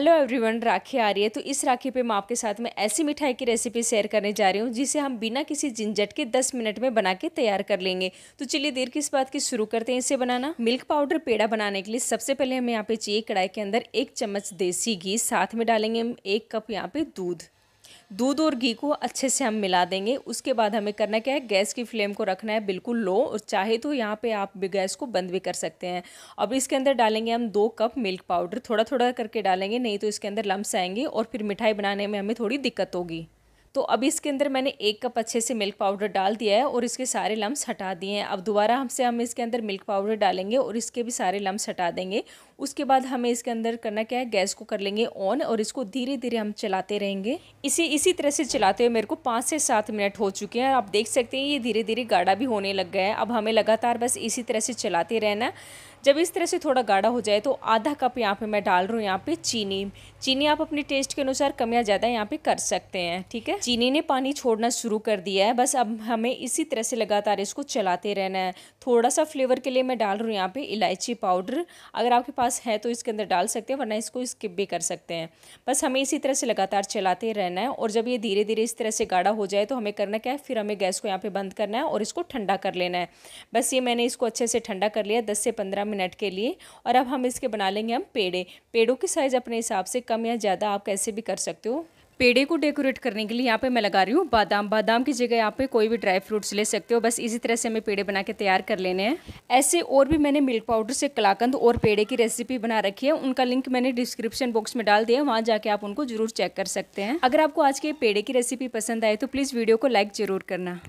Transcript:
hello everyone राखी आ रही है तो इस राखी पे मैं आपके साथ में ऐसी मिठाई की रेसिपी शेयर करने जा रही हूँ जिसे हम बिना किसी झंझट के 10 मिनट में बना के तैयार कर लेंगे तो चलिए देर किस बात की शुरू करते हैं इसे बनाना मिल्क पाउडर पेड़ा बनाने के लिए सबसे पहले हम यहाँ पे चाहिए कढ़ाई के अंदर एक चम्मच देसी घी साथ में डालेंगे हम एक कप यहाँ पे दूध दूध और घी को अच्छे से हम मिला देंगे उसके बाद हमें करना क्या है गैस की फ्लेम को रखना है बिल्कुल लो और चाहे तो यहाँ पे आप गैस को बंद भी कर सकते हैं अब इसके अंदर डालेंगे हम दो कप मिल्क पाउडर थोड़ा थोड़ा करके डालेंगे नहीं तो इसके अंदर लम्स आएंगे और फिर मिठाई बनाने में हमें थोड़ी दिक्कत होगी तो अभी इसके अंदर मैंने एक कप अच्छे से मिल्क पाउडर डाल दिया है और इसके सारे लम्स हटा दिए हैं अब दोबारा हमसे हम इसके अंदर मिल्क पाउडर डालेंगे और इसके भी सारे लम्स हटा देंगे उसके बाद हमें इसके अंदर करना क्या है गैस को कर लेंगे ऑन और इसको धीरे धीरे हम चलाते रहेंगे इसी इसी तरह से चलाते हुए मेरे को पाँच से सात मिनट हो चुके हैं आप देख सकते हैं ये धीरे धीरे गाढ़ा भी होने लग गया है अब हमें लगातार बस इसी तरह से चलाते रहना जब इस तरह से थोड़ा गाढ़ा हो जाए तो आधा कप यहाँ पे मैं डाल रहा हूँ यहाँ पे चीनी चीनी आप अपने टेस्ट के अनुसार कम या ज़्यादा यहाँ पे कर सकते हैं ठीक है चीनी ने पानी छोड़ना शुरू कर दिया है बस अब हमें इसी तरह से लगातार इसको चलाते रहना है थोड़ा सा फ्लेवर के लिए मैं डाल रहा हूँ यहाँ पे इलायची पाउडर अगर आपके पास है तो इसके अंदर डाल सकते हैं वरना इसको स्किप भी कर सकते हैं बस हमें इसी तरह से लगातार चलाते रहना है और जब ये धीरे धीरे इस तरह से गाढ़ा हो जाए तो हमें करना क्या है फिर हमें गैस को यहाँ पे बंद करना है और इसको ठंडा कर लेना है बस ये मैंने इसको अच्छे से ठंडा कर लिया दस से पंद्रह मिनट के लिए और अब हम इसके बना लेंगे हम पेड़े पेड़ों की साइज़ अपने हिसाब से कम या ज़्यादा आप कैसे भी कर सकते हो पेड़े को डेकोरेट करने के लिए यहाँ पे मैं लगा रही हूँ बादाम बादाम की जगह यहाँ पे कोई भी ड्राई फ्रूट्स ले सकते हो बस इसी तरह से हमें पेड़े बना के तैयार कर लेने हैं ऐसे और भी मैंने मिल्क पाउडर से कलाकंद और पेड़े की रेसिपी बना रखी है उनका लिंक मैंने डिस्क्रिप्शन बॉक्स में डाल दिया है वहाँ जाके आप उनको जरूर चेक कर सकते हैं अगर आपको आज के पेड़े की रेसिपी पसंद आए तो प्लीज़ वीडियो को लाइक ज़रूर करना